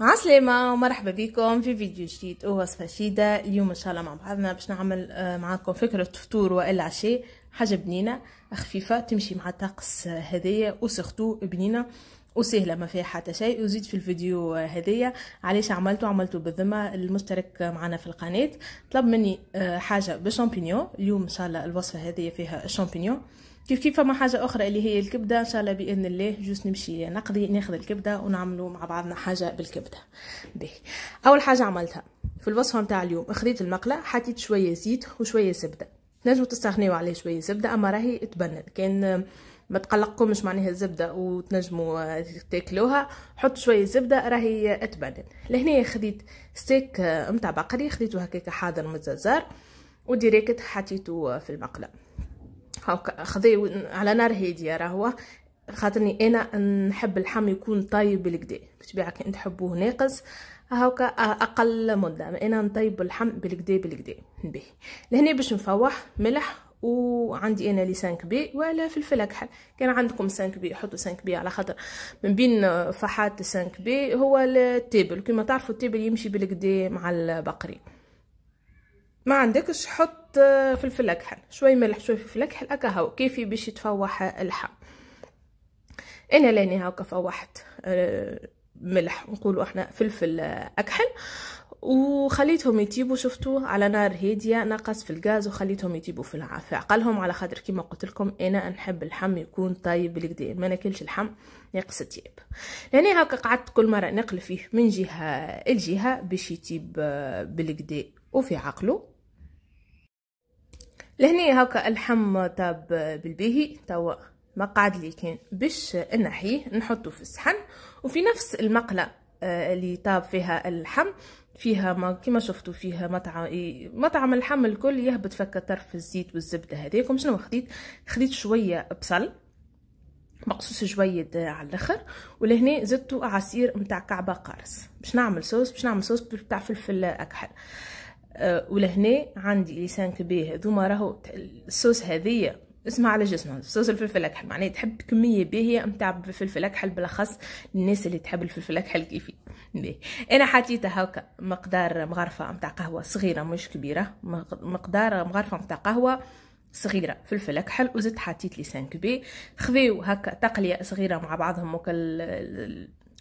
عسلامة ومرحبا بكم في فيديو جديد ووصفة جديدة اليوم ان شاء الله مع بعضنا باش نعمل آه، معاكم فكرة فطور والا عشاء حاجة بنينة خفيفة تمشي مع الطقس هذايا آه، وسختو بنينة وسهلة ما فيها حتى شيء وزيد في الفيديو هذايا آه، علاش عملتو عملتو بالذمة المشترك معنا في القناة طلب مني حاجة بشامبينيون اليوم ان شاء الله الوصفة هذايا فيها الشامبينيون كيف كيف فما حاجه اخرى اللي هي الكبده ان شاء الله باذن الله جوست نمشي نقضي ناخذ الكبده ونعملوا مع بعضنا حاجه بالكبده به اول حاجه عملتها في الوصفه نتاع اليوم خديت المقله حطيت شويه زيت وشويه زبده نجمو تستغنيو عليه شويه زبده اما راهي تبنن كان ما تقلقكمش معناها الزبده وتنجموا تاكلوها حط شويه زبده راهي تبنن لهنا خديت ستيك نتاع بقري خديته هكاك حاضر متززر وديريكت حطيته في المقله خذي على نار هادية راهو خاطرني انا نحب اللحم يكون طايب بالكدا بطبيعه كي تحبوه ناقص هاكا آه، اقل مده انا نطيب اللحم بالكدا بالكدا به لهنا باش نفوح ملح وعندي انا لي 5 بي ولا فلفل اكحل كان عندكم 5 بي حطوا 5 بي على خاطر من بين فحات 5 بي هو التيبل كيما تعرفوا التيبل يمشي بالكدا مع البقري ما عندكش حط نحط آه، فلفل اكحل شوي ملح شوي فلفل اكحل هكا هو كيفي باش يتفوح اللحم انا لاني هاكا فوحت آه، ملح نقولوا احنا فلفل اكحل وخليتهم يطيبوا شفتوا على نار هاديه نقص في الغاز وخليتهم يطيبوا في في عقلهم على خاطر كيما قلت لكم انا نحب اللحم يكون طيب بالكدا ما ناكلش اللحم ناقص طيب لاني هاكا قعدت كل مره نقل فيه من جهه لجهه باش يطيب بالكدا وفي عقله لهني هاكا اللحم طاب بالباهي توا مقعد لي كان باش نحيه نحطه في الصحن وفي نفس المقله آه، اللي طاب فيها اللحم فيها ما كما شفتوا فيها مطعم مطعم اللحم الكل يهبط فك طرف الزيت والزبده هذيكم شنو خديت خديت شويه بصل مقصوص شويه على الاخر ولهنا زدت عصير نتاع كعبه قارص باش نعمل صوص باش نعمل صوص بتاع فلفل اكحل آه، ولهنا عندي لسان كبيه هذوما راهو الصوص هذية اسمها على جسمها صوص الفلفل الاكحل معناه تحب كميه باهيه نتاع الفلفل الاكحل بالاخص الناس اللي تحب الفلفل الاكحل كيفي انا حطيت هاكا مقدار مغرفه نتاع قهوه صغيره مش كبيره مقدار مغرفه نتاع قهوه صغيره فلفل اكحل وزدت حطيت لسان كبير خذيو هكا تقليه صغيره مع بعضهم وكل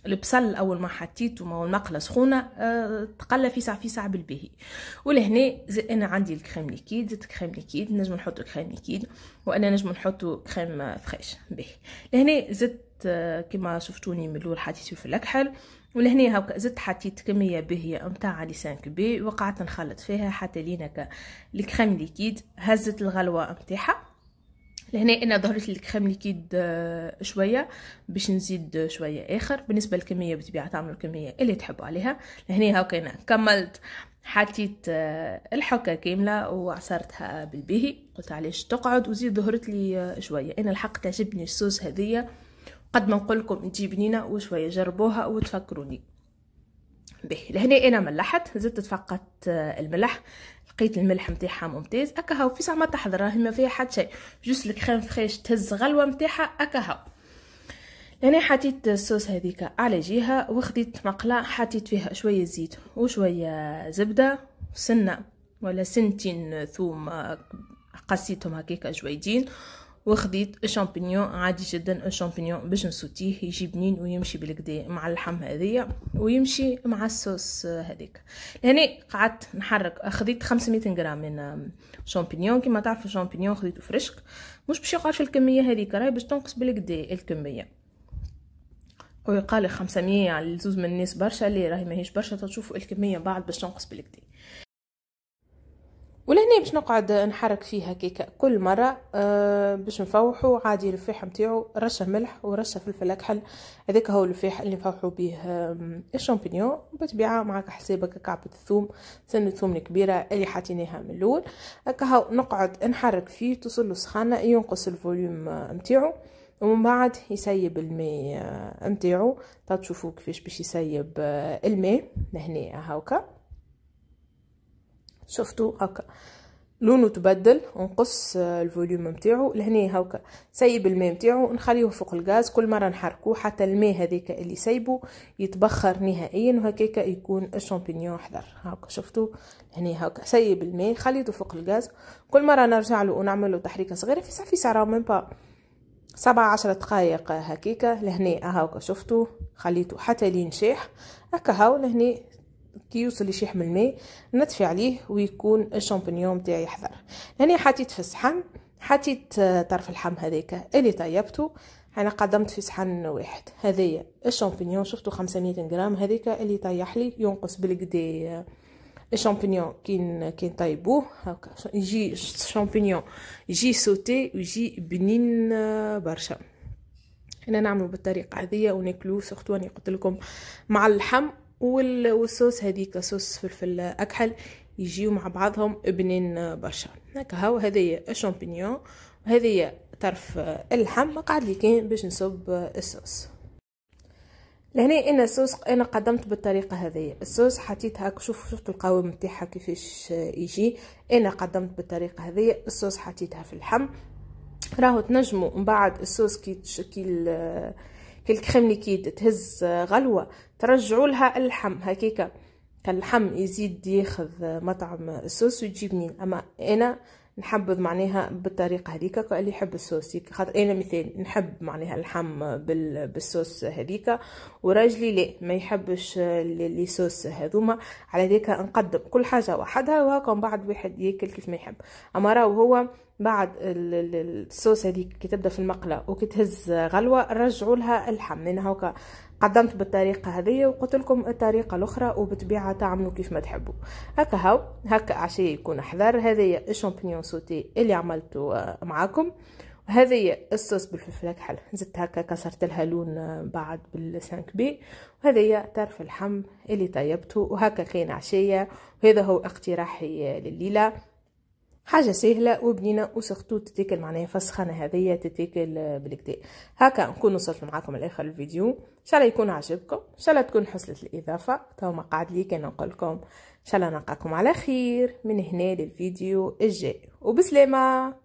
البصل اول ما حطيته مع المقله سخونه أه تقلى فيسع فيسع بالباهي ولهنا انا عندي الكريم ليكيد زدت كريم ليكيد نجم نحطو كريم ليكيد وانا نجم نحطو كريم آه، فريش باهي لهنا زدت آه، كما شفتوني من الاول حطيت في الاكحل ولهنا هاكا زدت حطيت كميه باهيه نتاع لي 5 بي وقعدت نخلط فيها حتى لينك الكريم ليكيد هزت الغلوه نتاعها لهنا انا ظهرت لك خام ليكيد آه، شويه باش نزيد آه، شويه اخر بالنسبه للكميه بطبيعه تعملوا الكميه اللي تحبوا عليها لهنا هاكا انا كملت حطيت آه، الحكه كامله وعصرتها بالبهي قلت علاش تقعد وزيد ظهرت لي شويه انا الحق تعجبني الصوص هذيه قد ما نقول لكم تجي بنينه وشويه جربوها وتفكروني به لهنا انا ملحت زدت فقط آه، الملح لقيت الملح نتاعها ممتاز اكاهو في ساعه ما تحضر راهي ما فيها حتى شيء جوست الكريم فريش تهز غلوه نتاعها اكاهو هنا حطيت الصوص هذيك على جهه وخديت مقله حطيت فيها شويه زيت وشويه زبده سنه ولا سنتين ثوم آه، قصيتهم هكاك جويدين وخديت الشامبينيون عادي جدا الشامبينيون باش نسوتيه يجي بنين ويمشي بالكدا مع اللحم هذيا ويمشي مع الصوص هذيك لهنا قعدت نحرك خديت 500 غرام من شامبينيون كما تعرفوا الشامبينيون خديته فريشك مش باش يقعد في الكميه هذيك راهي باش تنقص بالكدا الكميه قال 500 يعني زوز من الناس برشا اللي راهي ماهيش برشا تشوفوا الكميه بعد باش تنقص بالكدا ولهنا باش نقعد نحرك فيه هكاك كل مره آه باش نفوحو عادي الفيح نتاعو رشه ملح ورشه فلفل اكحل هذاك هو الفيح اللي نفوحو بيه الشامبينيون بطبيعه معاك حسابك كعبه الثوم سن الثوم الكبيره اللي حاطينيها من الاول هكا هو نقعد نحرك فيه توصل له سخانه ينقص الفوليوم نتاعو آه، ومن بعد يسيب الماء نتاعو آه، تشوفوا كيفاش باش يسيب آه، الماء لهنا هاوكا شفتوا هكا لونه تبدل ونقص آه، الفوليوم نتاعو لهنا هاكا سيب الماء نتاعو نخليه فوق الغاز كل مره نحركوه حتى الماء هذيك اللي سيبه يتبخر نهائيا وهكاك يكون الشامبينيون حذر هاكا شفتوا هنا هاكا سيب الماء خليته فوق الغاز كل مره نرجع له ونعمل له تحريكه صغيره في صافي في ساعه با سبعة عشر دقايق هكيكا لهنا هاكا شفتو خليته حتى لين شاح هكا هاو لهنا كي يوصل يشيح من الماء نطفي عليه ويكون الشامبينيون تاعي يحضر هنا حطيت في الصحن حطيت آه، طرف اللحم هذيك اللي طيبته انا قدمت في صحن واحد هذايا الشامبينيون شفتو 500 غرام هذيك اللي طيح لي ينقص بالقدي آه، الشامبينيون كي كي نطيبوه هكا يجي الشامبينيون يجي سوتي ويجي بنين آه، برشا انا نعملو بالطريقه هذه وناكلوه سورتو اني قلت لكم مع اللحم والصوص هذيك صوص فلفل اكحل يجيو مع بعضهم بنين برشا هكا هاو هذايا الشامبينيون وهذايا طرف اللحم مقعد لي كان باش نصب الصوص لهنا انا الصوص انا قدمت بالطريقه هذه الصوص حطيت هاك شوف شفت القوام نتاعها كيفاش يجي انا قدمت بالطريقه هذه الصوص حطيتها في اللحم راهو تنجموا من بعد الصوص كي كي كي الكريم ليكيد تهز غلوه ترجعوا لها اللحم هكيكا اللحم يزيد ياخذ مطعم الصوص ويجيب منين اما انا نحبذ معناها بالطريقه هذيك اللي يحب الصوص خاطر انا مثال نحب معناها اللحم بالصوص هذيك وراجلي لا ما يحبش لي صوص هذوما على ذيك نقدم كل حاجه وحدها وهاكا من بعد واحد ياكل كيف ما يحب اما راهو هو بعد الصوص هذيك كي تبدا في المقله وكي تهز غلوه رجعوا لها اللحم من هوكا قدمت بالطريقه هذه وقلت لكم الطريقه الاخرى وبالطبيعه تعملوا كيف ما تحبوا هكا هاو هكا عشيه يكون حذر هذه الشامبينيون سوتي اللي عملته آه، معاكم وهذه الصوص بالفلفل الكحل زدت هكا كسرت لها لون آه، بعد بالسانك بي وهذه طرف اللحم اللي طيبته وهكا كاين عشيه وهذا هو اقتراحي آه، لليله حاجه سهله وبنينه وسختو تتاكل معناها فسخانه هذيا تتاكل بالكدا هكا نكون وصلت معاكم لاخر الفيديو ان شاء الله يكون عجبكم ان شاء الله تكون حسنت الاضافه تو ما قعد لي كان نقول لكم ان شاء الله نلقاكم على خير من هنا للفيديو الجاي وبسلامه